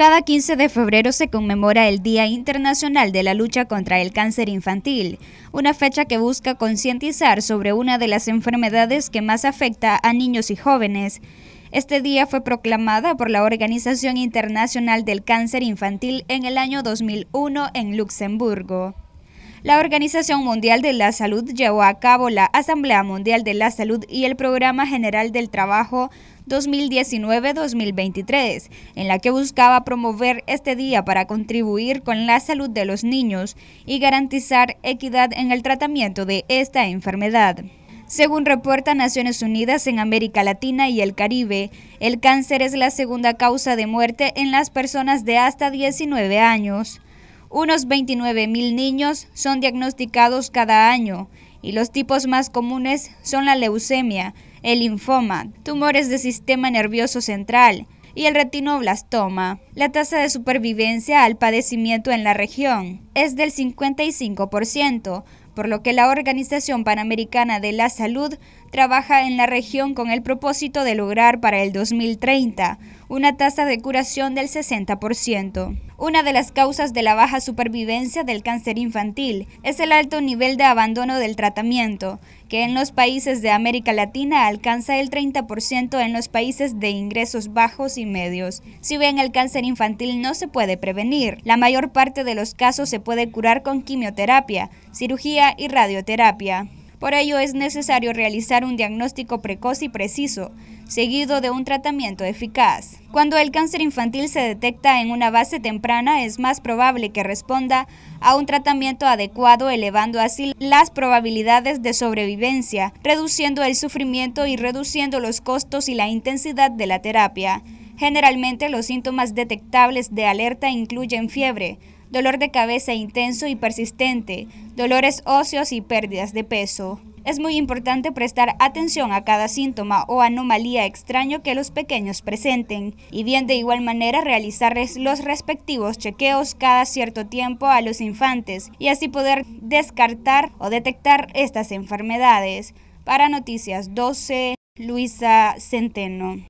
Cada 15 de febrero se conmemora el Día Internacional de la Lucha contra el Cáncer Infantil, una fecha que busca concientizar sobre una de las enfermedades que más afecta a niños y jóvenes. Este día fue proclamada por la Organización Internacional del Cáncer Infantil en el año 2001 en Luxemburgo. La Organización Mundial de la Salud llevó a cabo la Asamblea Mundial de la Salud y el Programa General del Trabajo 2019-2023, en la que buscaba promover este día para contribuir con la salud de los niños y garantizar equidad en el tratamiento de esta enfermedad. Según reporta Naciones Unidas en América Latina y el Caribe, el cáncer es la segunda causa de muerte en las personas de hasta 19 años. Unos 29.000 niños son diagnosticados cada año y los tipos más comunes son la leucemia, el linfoma, tumores del sistema nervioso central y el retinoblastoma. La tasa de supervivencia al padecimiento en la región es del 55%, por lo que la Organización Panamericana de la Salud trabaja en la región con el propósito de lograr para el 2030 una tasa de curación del 60%. Una de las causas de la baja supervivencia del cáncer infantil es el alto nivel de abandono del tratamiento, que en los países de América Latina alcanza el 30% en los países de ingresos bajos y medios. Si bien el cáncer infantil no se puede prevenir, la mayor parte de los casos se puede curar con quimioterapia, cirugía y radioterapia. Por ello es necesario realizar un diagnóstico precoz y preciso, seguido de un tratamiento eficaz. Cuando el cáncer infantil se detecta en una base temprana, es más probable que responda a un tratamiento adecuado, elevando así las probabilidades de sobrevivencia, reduciendo el sufrimiento y reduciendo los costos y la intensidad de la terapia. Generalmente los síntomas detectables de alerta incluyen fiebre, dolor de cabeza intenso y persistente, dolores óseos y pérdidas de peso. Es muy importante prestar atención a cada síntoma o anomalía extraño que los pequeños presenten y bien de igual manera realizarles los respectivos chequeos cada cierto tiempo a los infantes y así poder descartar o detectar estas enfermedades. Para Noticias 12, Luisa Centeno.